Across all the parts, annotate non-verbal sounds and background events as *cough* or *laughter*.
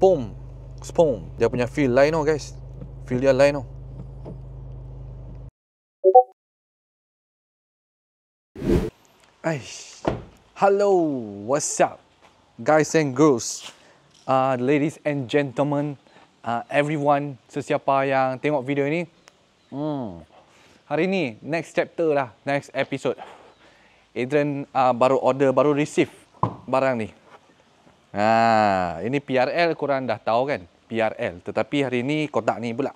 spoon spoon dia punya feel lain tau guys feel dia lain tau Aish. Hello, what's up, guys and girls, uh, ladies and gentlemen, uh, everyone, sesiapa yang tengok video ini, hmm. hari ni next chapter lah, next episode. Adrian uh, baru order, baru receive barang ni. Ha, ini PRL kurang dah tahu kan? PRL. Tetapi hari ini kotak ni pula.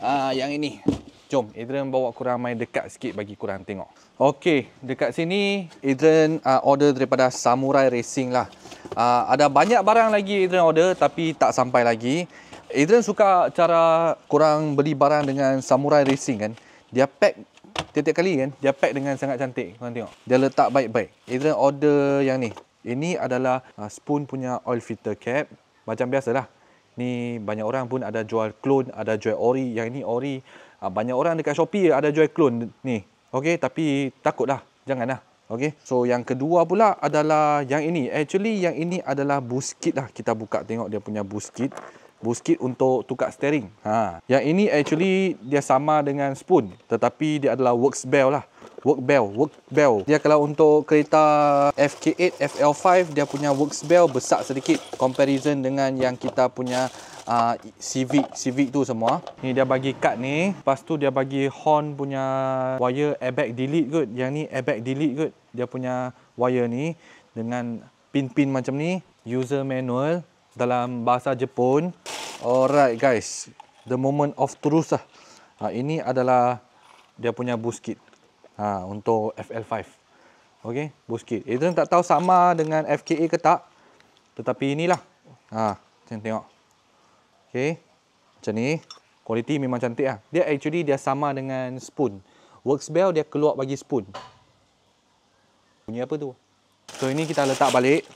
Ha, yang ini. Jom, Adrian bawa kurang main dekat sikit bagi kurang tengok. Okey, dekat sini Adrian uh, order daripada Samurai Racing lah. Uh, ada banyak barang lagi Adrian order tapi tak sampai lagi. Adrian suka cara kurang beli barang dengan Samurai Racing kan. Dia pack tiap-tiap kali kan. Dia pack dengan sangat cantik. Korang tengok. Dia letak baik-baik. Adrian order yang ni. Ini adalah uh, Spoon punya oil filter cap. Macam biasalah. Ni banyak orang pun ada jual clone, ada jual ori. Yang ini ori. Uh, banyak orang dekat Shopee ada jual clone ni. Okey, tapi takutlah. Janganlah. Okey. So yang kedua pula adalah yang ini. Actually yang ini adalah buskit lah. Kita buka tengok dia punya buskit, buskit untuk tukar steering. Ha. Yang ini actually dia sama dengan spoon. Tetapi dia adalah works bell lah work bell work bell dia kalau untuk kereta FK8 FL5 dia punya works bell besar sedikit comparison dengan yang kita punya uh, Civic Civic tu semua ni dia bagi kad ni lepas tu dia bagi horn punya wire airbag delete kot yang ni airbag delete kot dia punya wire ni dengan pin-pin macam ni user manual dalam bahasa Jepun alright guys the moment of truth lah uh, ini adalah dia punya buskit ha, untuk FL5. Okey, boost kit. Adrian tak tahu sama dengan FKA ke tak. Tetapi inilah. Ha, macam tengok. Okey. Macam ni. Kualiti memang cantik lah. Dia actually dia sama dengan spoon. Works bell dia keluar bagi spoon. Bunyi apa tu? So ini kita letak balik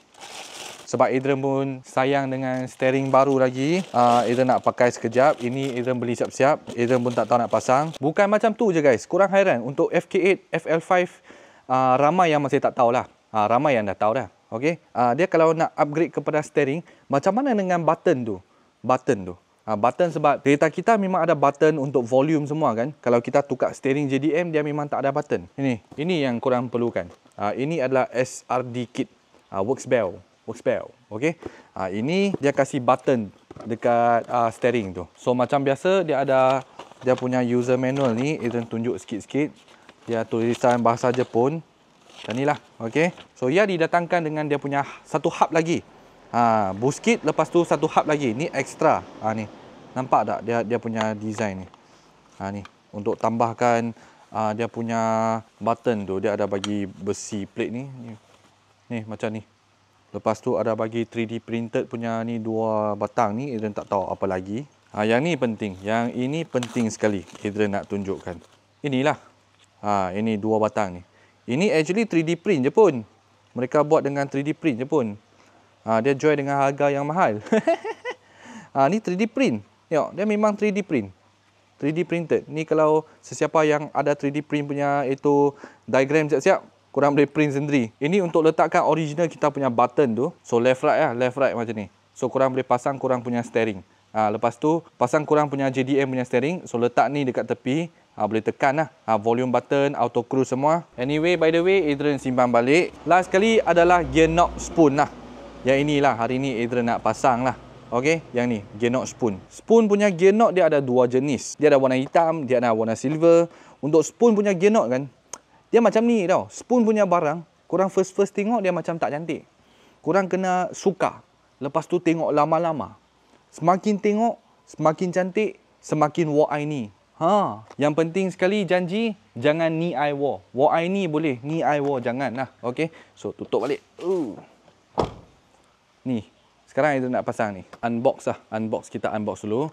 sebab Adrian pun sayang dengan steering baru lagi uh, Adrian nak pakai sekejap ini Adrian beli siap-siap Adrian pun tak tahu nak pasang bukan macam tu je guys kurang hairan untuk FK8 FL5 uh, ramai yang masih tak tahulah uh, ramai yang dah tahu dah okay? uh, ah, dia kalau nak upgrade kepada steering macam mana dengan button tu button tu button sebab kereta kita memang ada button untuk volume semua kan kalau kita tukar steering JDM dia memang tak ada button ini ini yang kurang perlukan ini adalah SRD kit works bell oh spell okey ha, ah, ini dia kasih button dekat uh, steering tu so macam biasa dia ada dia punya user manual ni Ethan tunjuk sikit-sikit dia tulisan bahasa Jepun dan lah okay. so ia didatangkan dengan dia punya satu hub lagi ha buskit lepas tu satu hub lagi ni extra ha ni nampak tak dia dia punya design ni ha ni untuk tambahkan uh, dia punya button tu dia ada bagi besi plate ni ni, ni macam ni Lepas tu ada bagi 3D printed punya ni dua batang ni Adrian tak tahu apa lagi. Ha, yang ni penting. Yang ini penting sekali Adrian nak tunjukkan. Inilah. Ha, ini dua batang ni. Ini actually 3D print je pun. Mereka buat dengan 3D print je pun. Ha, dia jual dengan harga yang mahal. *laughs* ha, ni 3D print. Tengok, dia memang 3D print. 3D printed. Ni kalau sesiapa yang ada 3D print punya itu diagram siap-siap korang boleh print sendiri. Ini untuk letakkan original kita punya button tu. So left right lah, left right macam ni. So korang boleh pasang korang punya steering. Ha, lepas tu pasang korang punya JDM punya steering. So letak ni dekat tepi. Ha, boleh tekan lah. Ha, volume button, auto cruise semua. Anyway, by the way, Adrian simpan balik. Last sekali adalah gear knob spoon lah. Yang inilah, hari ni Adrian nak pasang lah. Okay, yang ni, gear knob spoon. Spoon punya gear knob dia ada dua jenis. Dia ada warna hitam, dia ada warna silver. Untuk spoon punya gear knob kan, dia macam ni tau. Spoon punya barang, kurang first-first tengok dia macam tak cantik. Kurang kena suka. Lepas tu tengok lama-lama. Semakin tengok, semakin cantik, semakin war I ni. Ha, yang penting sekali janji jangan ni I war. War I ni boleh, ni I war jangan lah. Okay. So tutup balik. Uh. Ni. Sekarang kita nak pasang ni. Unbox lah. Unbox kita unbox dulu.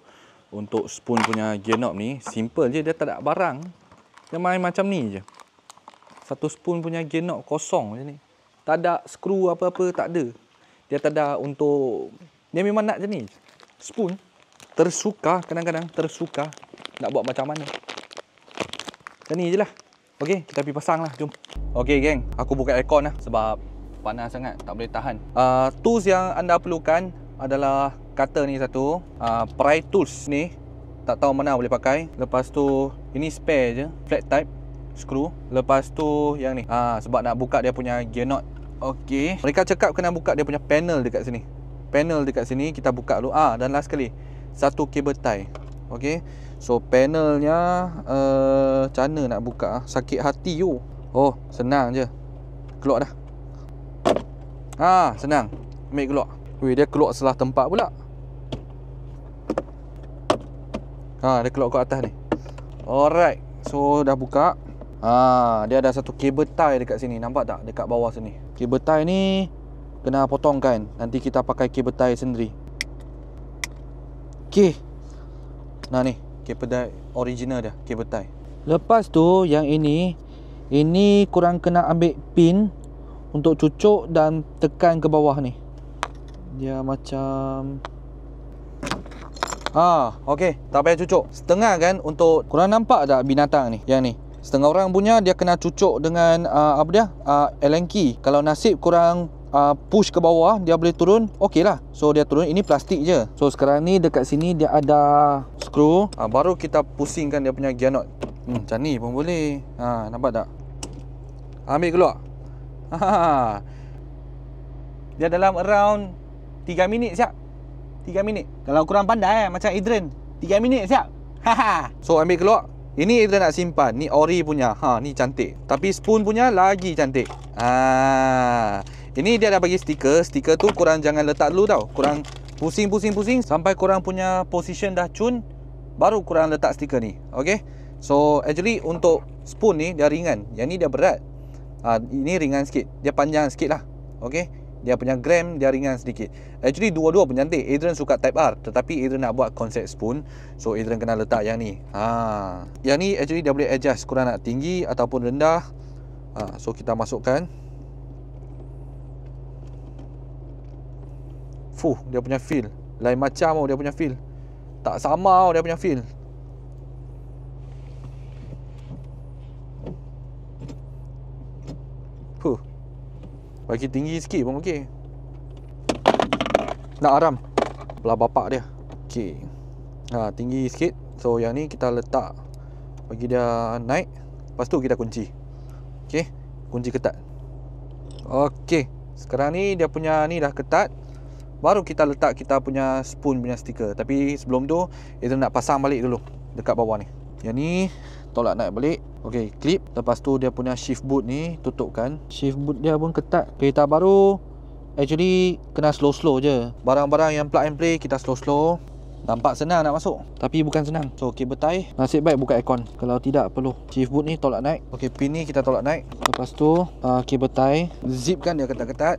Untuk spoon punya gear ni. Simple je. Dia tak ada barang. Dia main macam ni je satu spoon punya genok kosong macam ni. Tak ada skru apa-apa, tak ada. Dia tak ada untuk... Dia memang nak macam ni. Spoon tersuka, kadang-kadang tersuka nak buat macam mana. Macam ni je lah. Okey, kita pergi pasang lah. Jom. Okey, geng. Aku buka aircon lah sebab panas sangat. Tak boleh tahan. Uh, tools yang anda perlukan adalah cutter ni satu. Uh, pry tools ni. Tak tahu mana boleh pakai. Lepas tu, ini spare je. Flat type screw lepas tu yang ni ha, sebab nak buka dia punya gear knot ok mereka cakap kena buka dia punya panel dekat sini panel dekat sini kita buka dulu ah ha, dan last kali satu kabel tie ok so panelnya eh, macam uh, mana nak buka sakit hati you oh senang je keluar dah Ah ha, senang ambil keluar Weh, dia keluar salah tempat pula Ha, dia keluar ke atas ni Alright So dah buka Ha, dia ada satu cable tie dekat sini Nampak tak dekat bawah sini Cable tie ni Kena kan? Nanti kita pakai cable tie sendiri Okay Nah ni Cable tie original dia Cable tie Lepas tu yang ini Ini kurang kena ambil pin Untuk cucuk dan tekan ke bawah ni Dia macam Ah, okey, tak payah cucuk. Setengah kan untuk kurang nampak tak binatang ni? Yang ni. Setengah orang punya dia kena cucuk dengan uh, apa dia? Uh, ah, Allen key. Kalau nasib kurang uh, push ke bawah dia boleh turun. Okay lah. So dia turun ini plastik je. So sekarang ni dekat sini dia ada screw. Uh, baru kita pusingkan dia punya gear nut. Hmm, macam ni pun boleh. Ha, nampak tak? Ambil keluar. *laughs* dia dalam around 3 minit siap. 3 minit. Kalau kurang pandai eh, macam Adrian. 3 minit siap. *laughs* so ambil keluar. Ini Idra nak simpan. Ni ori punya. Ha, ni cantik. Tapi spoon punya lagi cantik. Ah. Ini dia dah bagi stiker. Stiker tu kurang jangan letak dulu tau. Kurang pusing-pusing-pusing sampai kurang punya position dah cun baru kurang letak stiker ni. Okey. So, actually untuk spoon ni dia ringan. Yang ni dia berat. Ah, ini ringan sikit. Dia panjang sikit lah. Okey dia punya gram dia ringan sedikit actually dua-dua penyantik Adrian suka type R tetapi Adrian nak buat concept spoon so Adrian kena letak yang ni ha. yang ni actually dia boleh adjust kurang nak tinggi ataupun rendah ha. so kita masukkan fuh dia punya feel lain macam oh, dia punya feel tak sama oh, dia punya feel Bagi tinggi sikit pun okey. Nak aram belah bapak dia. Okey. Ha tinggi sikit. So yang ni kita letak bagi dia naik. Lepas tu kita kunci. Okey. Kunci ketat. Okey. Sekarang ni dia punya ni dah ketat. Baru kita letak kita punya spoon punya stiker. Tapi sebelum tu, kita nak pasang balik dulu dekat bawah ni. Yang ni tolak naik balik Okey, clip Lepas tu dia punya shift boot ni Tutupkan Shift boot dia pun ketat Kereta baru Actually Kena slow-slow je Barang-barang yang plug and play Kita slow-slow Nampak senang nak masuk Tapi bukan senang So cable tie Nasib baik buka aircon Kalau tidak perlu Shift boot ni tolak naik Okay, pin ni kita tolak naik Lepas tu uh, Cable tie Zip kan dia ketat-ketat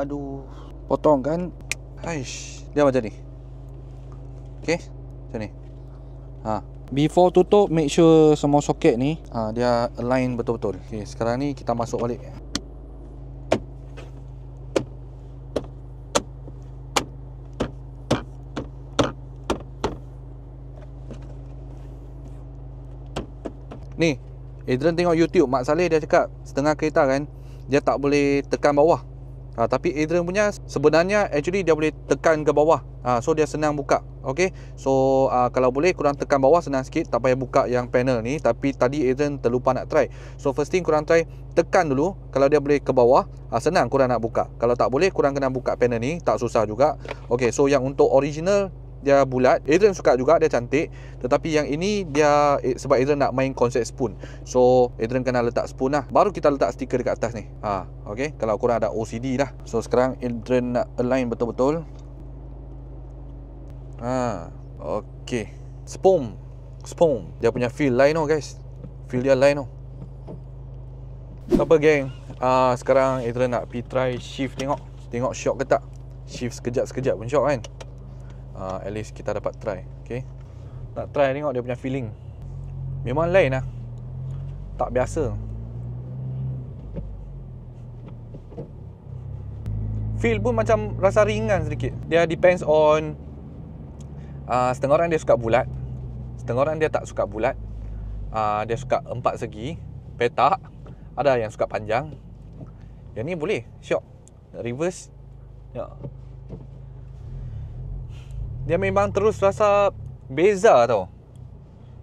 Aduh Potong kan Aish Dia macam ni Okay, Macam ni Haa before tutup make sure semua soket ni ha, dia align betul-betul ok sekarang ni kita masuk balik ni Adrian tengok YouTube Mak Saleh dia cakap setengah kereta kan dia tak boleh tekan bawah ha, tapi Adrian punya sebenarnya actually dia boleh tekan ke bawah Ha, so dia senang buka okay? So uh, kalau boleh kurang tekan bawah senang sikit Tak payah buka yang panel ni Tapi tadi Adrian terlupa nak try So first thing kurang try tekan dulu Kalau dia boleh ke bawah uh, senang kurang nak buka Kalau tak boleh kurang kena buka panel ni Tak susah juga okay, So yang untuk original dia bulat Adrian suka juga dia cantik Tetapi yang ini dia eh, sebab Adrian nak main konsep spoon So Adrian kena letak spoon lah Baru kita letak stiker dekat atas ni ha, okay? Kalau kurang ada OCD lah So sekarang Adrian nak align betul-betul Ha, okey. Spoon. Spoon. Dia punya feel line tu guys. Feel dia line tu. Apa geng? Ah, sekarang Adrian nak pi try shift tengok. Tengok shock ke tak? Shift sekejap-sekejap pun shock kan? Uh, at least kita dapat try. Okay. Nak try tengok dia punya feeling. Memang lain lah. Tak biasa. Feel pun macam rasa ringan sedikit. Dia depends on Ah, setengah orang dia suka bulat setengah orang dia tak suka bulat uh, dia suka empat segi petak ada yang suka panjang yang ni boleh syok reverse ya. dia memang terus rasa beza tau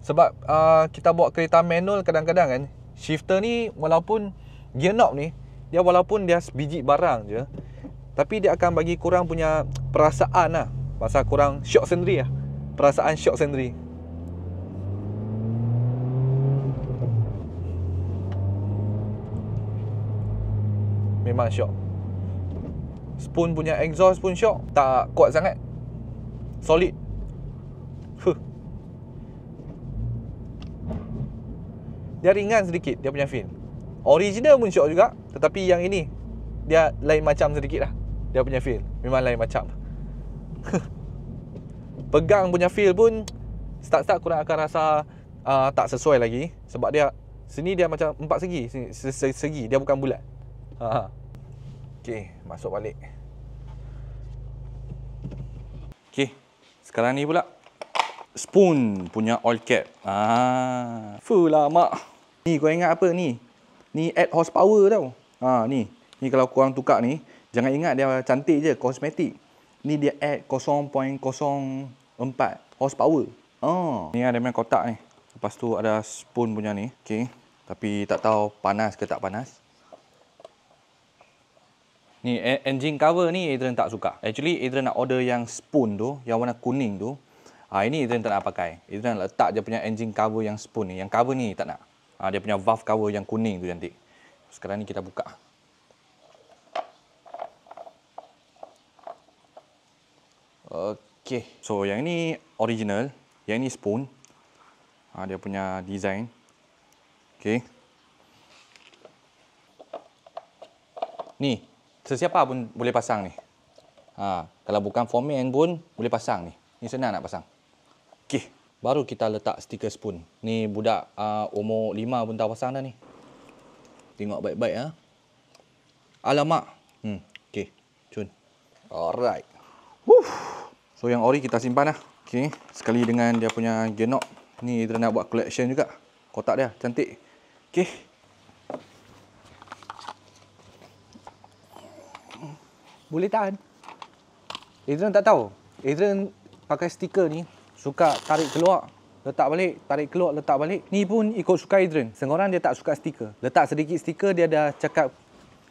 sebab uh, kita buat kereta manual kadang-kadang kan shifter ni walaupun gear knob ni dia walaupun dia sebiji barang je tapi dia akan bagi kurang punya perasaan lah pasal kurang shock sendiri lah perasaan shock sendiri memang shock. spoon punya exhaust pun shock. tak kuat sangat solid huh. dia ringan sedikit dia punya fin original pun shock juga tetapi yang ini dia lain macam sedikit lah dia punya fin. memang lain macam *laughs* pegang punya feel pun start-start kurang akan rasa uh, tak sesuai lagi sebab dia sini dia macam empat segi segi dia bukan bulat. Ha, ha. Okey, masuk balik. Okey. Sekarang ni pula spoon punya oil cap. Ah, ha. full lah mak. Ni kau ingat apa ni? Ni add horsepower tau. Ha ah, ni. Ni kalau kau orang tukar ni, jangan ingat dia cantik je, kosmetik ni dia add 0.04 horsepower oh. ni ada main kotak ni lepas tu ada spoon punya ni ok tapi tak tahu panas ke tak panas ni e- engine cover ni Adrian tak suka actually Adrian nak order yang spoon tu yang warna kuning tu Ah ini Adrian tak nak pakai Adrian nak letak dia punya engine cover yang spoon ni yang cover ni tak nak ha, dia punya valve cover yang kuning tu cantik sekarang ni kita buka Okey. So yang ni original, yang ni spoon. Ha, dia punya design. Okey. Ni, sesiapa pun boleh pasang ni. Ha, kalau bukan foreman pun boleh pasang ni. Ni senang nak pasang. Okey, baru kita letak stiker spoon. Ni budak uh, umur 5 pun tahu pasang dah ni. Tengok baik-baik ah. -baik, ha? Alamak. Hmm, okey. Cun. Alright. Woof. So yang ori kita simpan lah okay. Sekali dengan dia punya gear Ni Idra nak buat collection juga Kotak dia cantik Okay Boleh tahan Adrian tak tahu Adrian pakai stiker ni Suka tarik keluar Letak balik Tarik keluar letak balik Ni pun ikut suka Adrian Sengorang dia tak suka stiker Letak sedikit stiker dia dah cakap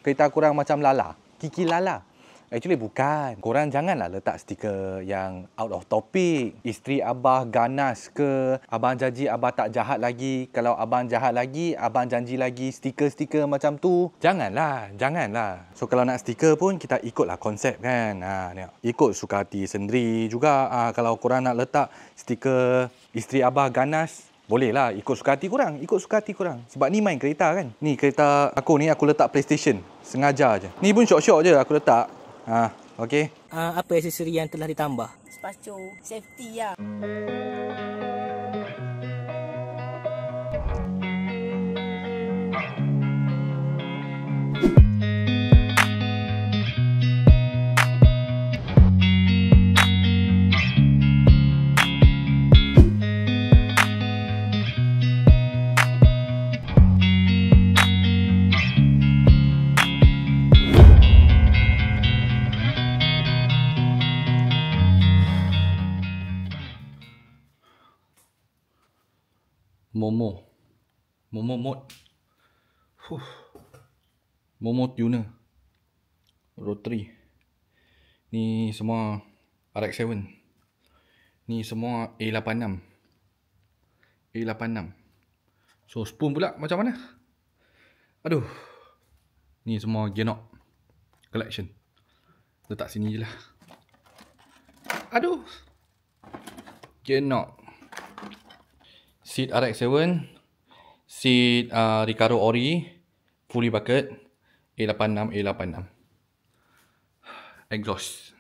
Kereta kurang macam lala Kiki lala Actually bukan. Korang janganlah letak stiker yang out of topic. Isteri abah ganas ke? Abang janji abah tak jahat lagi. Kalau abang jahat lagi, abang janji lagi stiker-stiker macam tu. Janganlah, janganlah. So kalau nak stiker pun kita ikutlah konsep kan. Ha, ikut suka hati sendiri juga. Ha, kalau korang nak letak stiker isteri abah ganas, boleh lah ikut suka hati kurang, ikut suka hati kurang. Sebab ni main kereta kan. Ni kereta aku ni aku letak PlayStation. Sengaja je. Ni pun syok-syok je aku letak. Ha, okey. Uh, apa aksesori yang telah ditambah? Spacho, safety ya. Momo. Momo mod, Fuh. Momo tuner. Rotary. Ni semua RX7. Ni semua A86. A86. So spoon pula macam mana? Aduh. Ni semua genok collection. Letak sini je lah. Aduh. Genok seat RX7, seat uh, Ricardo Ori, fully bucket, A86, A86. Exhaust.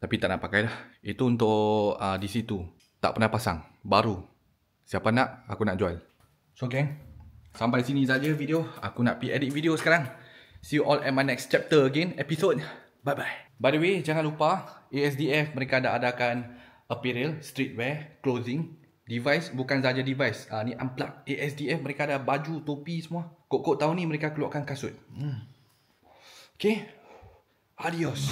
Tapi tak nak pakai lah. Itu untuk uh, DC2. Tak pernah pasang. Baru. Siapa nak, aku nak jual. So gang, sampai sini saja video. Aku nak pergi edit video sekarang. See you all at my next chapter again, episode. Bye-bye. By the way, jangan lupa, ASDF mereka ada adakan apparel, streetwear, clothing device bukan saja device uh, ni amplak ASDF mereka ada baju topi semua kok-kok tahun ni mereka keluarkan kasut hmm. okey adios